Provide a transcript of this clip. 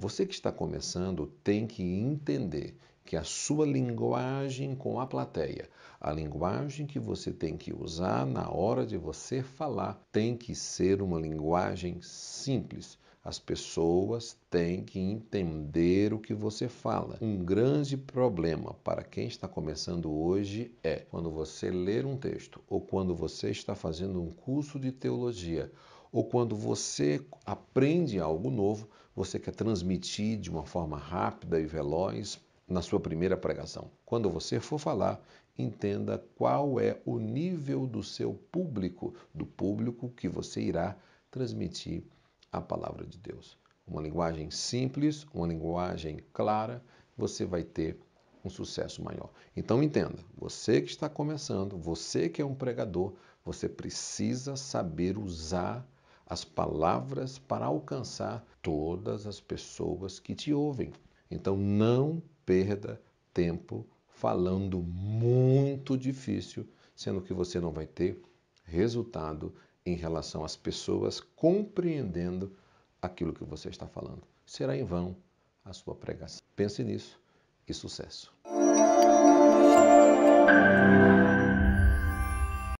Você que está começando tem que entender que a sua linguagem com a plateia, a linguagem que você tem que usar na hora de você falar, tem que ser uma linguagem simples. As pessoas têm que entender o que você fala. Um grande problema para quem está começando hoje é quando você ler um texto ou quando você está fazendo um curso de teologia ou quando você aprende algo novo, você quer transmitir de uma forma rápida e veloz na sua primeira pregação. Quando você for falar, entenda qual é o nível do seu público, do público que você irá transmitir a palavra de Deus. Uma linguagem simples, uma linguagem clara, você vai ter um sucesso maior. Então entenda, você que está começando, você que é um pregador, você precisa saber usar as palavras para alcançar todas as pessoas que te ouvem. Então não perda tempo falando muito difícil, sendo que você não vai ter resultado em relação às pessoas compreendendo aquilo que você está falando. Será em vão a sua pregação. Pense nisso e sucesso.